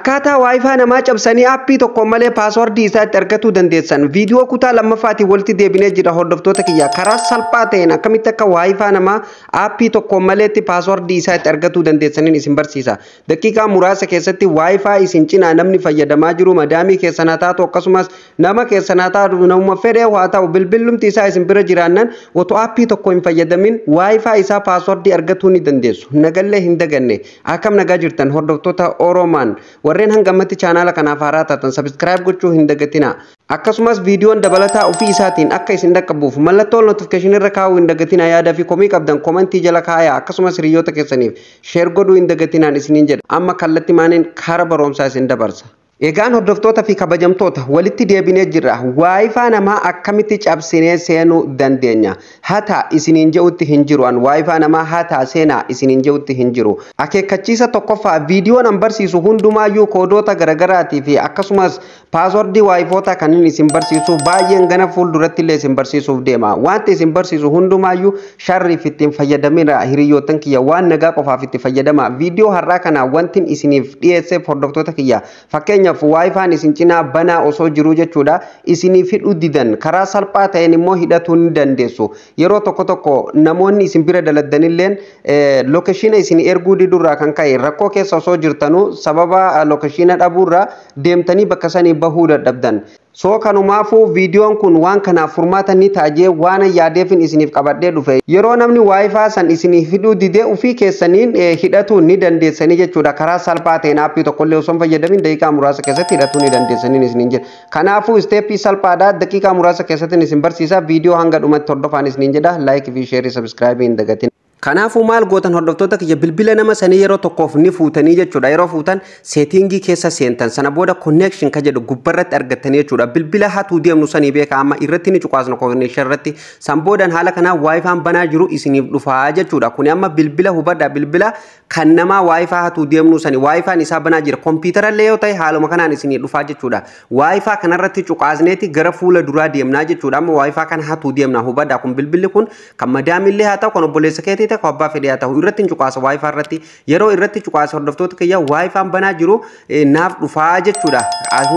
Akkaataa Waayifaa namaa cabsanii aappii tokkoon malee paaswordii isaa itti argatuu dandeessan viidiyoo kutaa lammaffaatiin walitti deebinee jira hordoftoota kiyya karaa salphaa ta'een akkamitti akka Waayifaa namaa aappii tokkoon maleetti paaswordii isaa itti argatuu dandeessaniin isin barsiisa. Daqiiqaa muraasa keessatti Waayifaa isin cinaa namni fayyadamaa jiru madaamii keessanaa taatu akkasumas nama keessanaa taatu namuma fedhee haa ta'u bilbilumti isaa isin bira jiraannan otoo aappii tokko hin fayyadamin Waayifaa isaa paaswordii argatuu ni dandeessu. Nagallee hin daganne akkam nagaa jirtan hordoftoota Oromaan. warreen ammatti chaanaala kanaaf haaraa taatan sabskraayib gochuu hin dagatina akkasumas viidiyoon dabalataa ofii isaatiin akka isin dhaqqabuuf mallattoo notifikeshin irra kaa'uu hin dagatina yaadaa fi komii qabdan komentii jala kaa'aa akkasumas hiriyoota keessaniif sheer godhuu hin dagatinaan isiniin jedha amma kallatti maaniin kaara baroomsaa isin dabarsa. Egaan hordoftoota fi kabajamtoota walitti deebinee jirra. Waayifaa namaa akkamitti cabsinee seenuu dandeenya? Hataa isiniin je'utti hin jiru. Waayifaa namaa hataa seenaa isiniin je'utti hin jiru. Akeekkachiisa tokkoffaa viidiyoon barsiisu hundumaayyuu koodoota kan isin baay'een gana illee isin barsiisuuf isin barsiisu hundumaayyuu sharriif ittiin hiriyyootan kiyya waan nagaa qofaaf itti fayyadama. Viidiyoo har'aa kana wantin isiniif dhiyeesseef hordoftoota kiyya fakkeenyaaf waayifaan isin cinaa banaa osoo jiru jechuudha Isinif hidhuu didan karaa salphaa ta'een immoo hidhatuu ni dandeessu yeroo tokko tokko namoonni isin bira daladdanilleen eh, lookeshiina isin erguu didurraa kan ka'e rakkoo keessa osoo jirtanuu sababa eh, lookeshiina dhabuurra deemtanii bakka sanii bahuu dadhabdan. soo kanumaafuu viidiyoon kun waan kanaaf furmaatan ni taajee waan yaadeefin isiniif qabadhee dhufe yeroo namni waayifaa san isiniif hidhuu didee ufii keessaniin eh, hidhatuun ni dandeessanii jechuudha karaa salphaa ta'een aappii tokkollee osoo fayyadamin daqiiqaa muraasa keessatti hidhatuu ni dandeessaniin isiniin jira kanaafuu isteeppii salphaadha daqiiqaa muraasa keessatti isin barsiisa viidiyoo hanga dhumatti hordofaan isiniin jedha laayikii fi sheerii sabiskiraayibii hin dagatin. Kanaafuu maal gootan hordoftoota kiyya bilbila nama sanii yeroo tokkoof ni fuutanii jechuudha. Yeroo fuutan seetingii keessa seentan sana booda connection ka jedhu gubbarratti argattanii jechuudha. Bilbila hatuu deemnu sanii beeka amma irratti ni cuqaasna connection irratti. San boodaan haala kanaa waayifaan banaa jiru isiniif dhufaa jechuudha. Kuni amma bilbila hubadha bilbila kan namaa waayifaa hatuu deemnu sani waayifaan isaa banaa jira. Kompiitarallee yoo ta'e haaluma kanaan isinii dhufaa jechuudha. Waayifaa kanarratti cuqaasneeti gara fuula duraa deemnaa jechuudha. Amma waayifaa kana hatuu deemna hubadha. Kun bilbilli kun kan madaamillee haa ta'u kan obboleessa keetii ite kobbaa fedhee haa ta'u irratti hin cuqaasa waayifaa irratti yeroo irratti cuqaasa wai fa waayifaan banaa jiru e, naaf dhufaa jechuudha.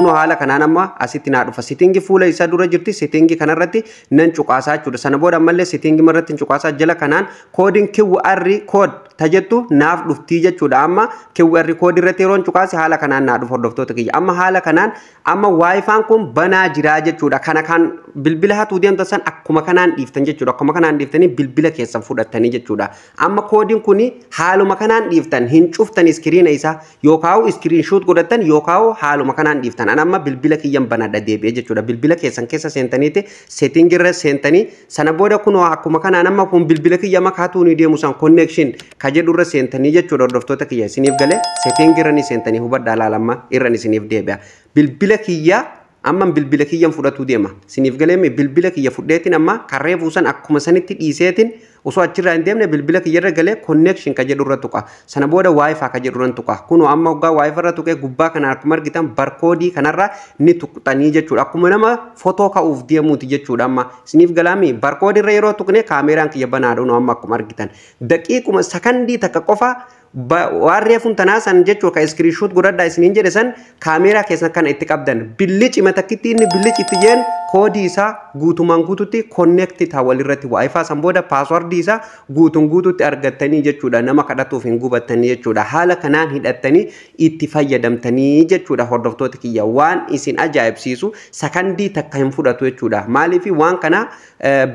no haala kanaan amma asitti naa dhufa. Sitingi fuula isa dura jirti sitingi rati nan chukasa chura Sana booda ammallee sitingi irratti hin cuqaasaa jala kanaan koodiin QR kood tajettu naaf dhuftii jechuudha. Amma QR kood irratti yeroo hin cuqaase haala kanaan naa dhufa hordoftoota kiyya. Amma haala kanaan amma waayifaan kun jira jiraa chura Kana kan bilbila hatuu deemtan san akkuma kanaan dhiiftan jechuudha. Akkuma kanaan dhiiftanii bilbila tani fudhattanii chura jechuudha amma koodiin kun haaluma kanaan dhiiftan hin cuftan iskiriina isaa yookaan iskiriinshuut godhatan yookaan haaluma kanaan dhiiftan an amma bilbila kiyyan banadha deebi'e jechuudha bilbila keessan keessa seentaniiti seetingirra seentanii sana booda kun akkuma kanaan amma kun bilbila kiyya makaatuun deemu san konneekshin kajedhurra seentanii jechuudha hordoftoota kiyya isiniif galee seetingirra ni seentanii hubadhaa laalamma irra isiniif deebi'a bilbila kiyyaa amma bilbila kiyyan fudatu deema sinif galeme bilbila kiyya fudheetin amma karree buusan akkuma sanitti dhiiseetin osoo achirraa hin bilbila kiyyarra galee konnekshin ka jedhu tuqa sana booda waayifaa ka jedhu tuqa kuno amma hoggaa wifi irra tuqee gubbaa kana akkuma argitan barkoodii kanarra ni tuqxanii jechuudha akkuma nama fotoo ka'uuf deemuuti jechuudha amma siniif galaami barkoodii irra yeroo tuqne kaameeraan kiyya amma akkuma argitan daqiiquma sakandii takka qofa waan reefuun tanaa san jechuu ka iskiriishuut godhadhaa isiniin jedhe san kaameeraa keessan kana itti qabdan billi cima takkittiin billi citti jeen koodii isaa guutumaan guututti koonneekti taa walirratti waa ifaa san booda paaswardii isaa guutuun guututti argattanii jechuudha nama kadhatuuf hin gubattanii jechuudha haala kanaan hidhattanii itti fayyadamtanii jechuudha hordoftoota kiyya waan isin ajaa'ibsiisu sakandii takka hin fudhatu jechuudha maaliif waan kana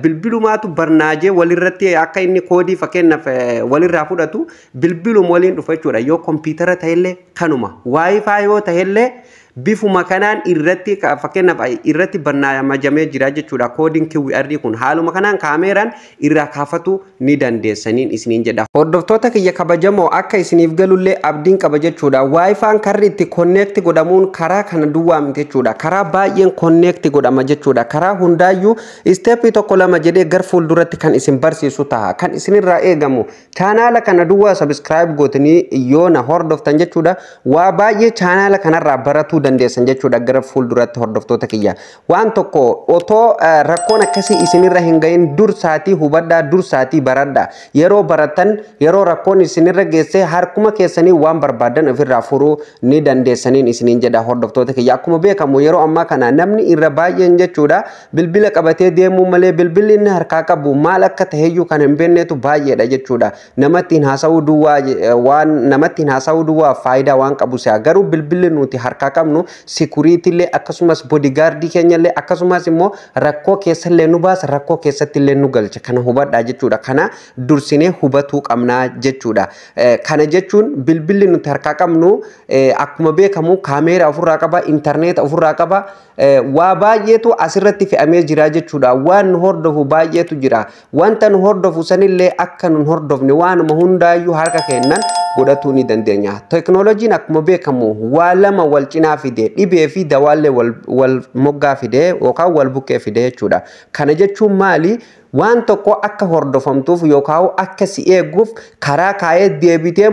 bilbilumaatu barnaajee walirratti akka inni koodii fakkeenyaaf walirraa fudhatu bilbilum waliin dhufa jechuudha yoo kompiitara ta'ellee kanuma waa ifaa yoo ta'ellee bifu makanan ka fakena fa irati fakkeenyaaf irratti barnaamajamee chuda coding koodiin QR kun halu makanan kameran irra kafatu ni dandeessaniin isiniin jedha. ke kiyya kabajamoo akka isiniif galullee abdin qaba jechuudha. wifi karri itti connect mun kara kana duwwaa miti jechuudha. Karaa baay'een konneekti godhama jechuudha. Karaa hundaayyuu isteeppii tokko lama majede gar durati kan isin barsi sutaha Kan ra isinirraa dua subscribe kana duwwaa sabiskiraayib gootinii yoona wa ba ye baay'ee chaanaala kanarraa baratuu dandeessan jechuudha gara fuulduratti hordoftoota kiyya. Waan tokko otoo eh, rakkoon akkasii isinirra hin saati dursaatii hubadhaa dursaatii baradhaa yeroo baratan yeroo rakkoon isinirra har harkuma keessanii waan barbaadan ofirraa furuu ni dandeessaniin isiniin jedha hordoftoota kiyya. Akkuma beekamu yeroo ammaa kana namni irra baay'een jechuudha bilbila qabatee deemuu malee bilbilli inni harkaa qabu maal akka taheeyyuu kan hin beeknetu baay'eedha jechuudha. Namatti hin haasa'uu duwwaa eh, waan namatti hin haasa'uu duwwaa faayidaa waan qabu garuu bilbilli nuti harkaa qabnu nu security le akasumas sikuriitillee kenya le akasumas mo rakko kesa le nu bas baasa rakkoo keessattillee nu galcha kana huba da je chuda kana dursine huba tu hubatuu je chuda kana je chun nu jechuun akuma be kamu qabnu akkuma beekamu internet ofirraa qaba wa ba je tu asirati fi fe'amee jira je chuda jechuudha waan nu je tu jira wan tan wanta nu hordofu sanillee akka nu hordofne waanuma hundaayyuu harka kenan godhatuu ni dandeenya. Teekinooloojiin akkuma beekamu waalama wal cinaa fide dhibee fi dawaallee wal moggaa fide yookaan wal buqqee fide jechuudha. Kana jechuun maali? waan tokko akka hordofamtuuf yookaan akka eeguuf karaa ka'ee deebitee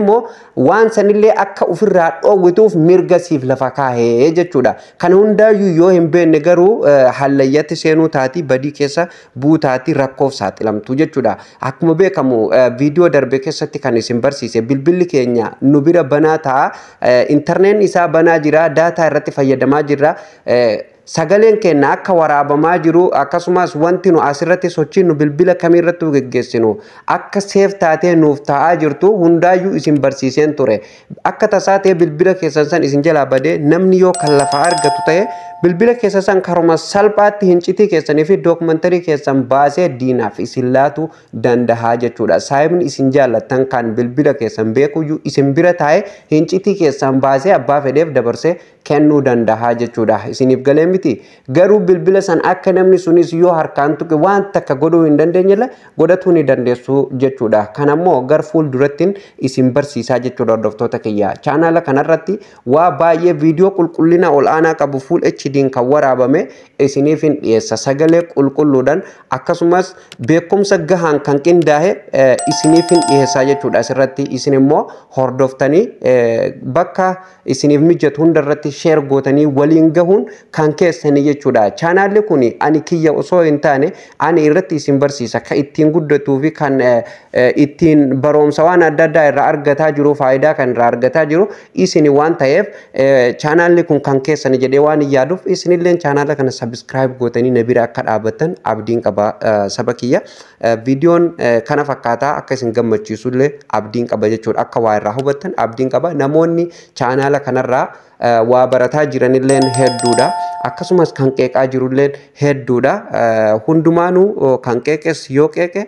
waan sanillee akka ofirraa dhoowwituuf mirga siif lafa kaahee jechuudha. Kan hundaayyuu yoo hin beekne garuu eh, hallayyatti seenuu taati badii keessa buutaati rakkoof saaxilamtu jechuudha. Akkuma beekamu eh, viidiyoo darbe keessatti kan isin barsiise bilbilli keenya nubira bira banaa ta'a. Eh, Intarneen isaa banaa jira. Daataa irratti fayyadamaa jirra. sagaleen keenya akka waraabamaa jiru akkasumas wanti nu asirratti sochiinu bilbila kamiirratti nu geggeessinu akka seef taatee nuuf taa'aa jirtu hundaayyuu isin barsiiseen ture akka tasaatee bilbila keessan san isin jalaa badee namni yoo kan lafa argatu ta'e bilbila keessan karuma salphaatti hincitii keessanii fi dookumantarii keessan baasee diinaaf isin laatu dandahaa jechuudha saayibni isin jaallattan kan bilbila keessan beekuyyuu isin bira taa'ee hincitii keessan baasee abbaa fedheef dabarsee kennuu danda'a jechuudha. Isiniif galee miti. Garuu bilbila san akka namni sunis yoo harkaan tuqe waan takka godhuu hin dandeenye illee godhatuu ni dandeessu jechuudha. Kanammoo gar fuul isin barsiisaa jechuudha hordoftoota kiyya. Chaanaala kanarratti waa baay'ee viidiyoo qulqullina ol'aanaa qabu fuul HD'n kan waraabame isiniif hin dhiyeessa. Sagalee qulqulluudhaan akkasumas beekumsa gahaan kan qindaa'e isiniif hin dhiyeessaa jechuudha asirratti. Isin immoo hordoftanii bakka isiniif mijatu hundarratti sheer gootanii waliin gahuun kan keessanii jechuudha. Chaanaalli kun ani kiyya osoo hin taane ani irratti isin barsiisa kan ittiin guddatuu fi kan ittiin baroomsa waan adda addaa irraa argataa jiru faayidaa kan irraa argataa jiru isin waan ta'eef chaanaalli kun kan keessanii jedhee waan yaaduuf isinilleen chaanaala kana sabiskiraayib gootanii na bira akka dhaabbatan abdiin qaba saba kiyya. Viidiyoon kana fakkaataa akka isin gammachiisullee abdiin qaba jechuudha akka waa irraa hubattan abdiin qaba namoonni chaanaala kanarraa waa barataa jiranilleen hedduudha. Akkasumas kan qeeqaa jirulleen hedduudha. Hundumaanuu kan qeeqes yoo qeeqe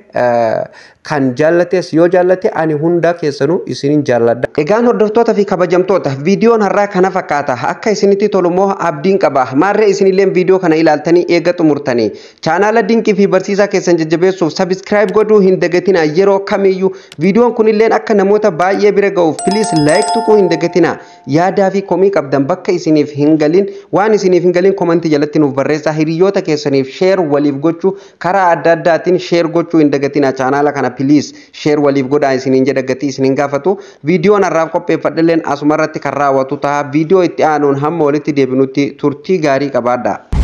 kan jaallates yoo jaallate ani hundaa keessanuu isinin jaalladha. Egaan hordoftoota fi kabajamtoota viidiyoon har'aa kana fakkaata. Akka isinitti tolumoo abdiin qaba. Maarree isinilleen viidiyoo kana ilaaltanii eega xumurtanii. Chaanaala dinqii fi barsiisaa keessan jajjabeessuuf sabiskiraayib godhuu hin dagatina yeroo kamiyyuu. Viidiyoon kunilleen akka namoota baay'ee bira ga'uuf pliis laayik tuquu hin dagatina. Yaadaa fi komii qabdan bakka isiniif hin waan isiniif hin galin komantii jalatti nuuf barreessaa hiriyoota keessaniif sheer waliif gochuu karaa adda addaatiin sheer gochuu hin dagatinaa kana piliis sheer waliif godhaa isiniin jedha gatii isiniin gaafatu viidiyoon har'aaf qopheeffadhelleen asumarratti kan raawwatu ta'a viidiyoo itti aanuun hamma walitti deebinutti turtii gaarii qabaadha.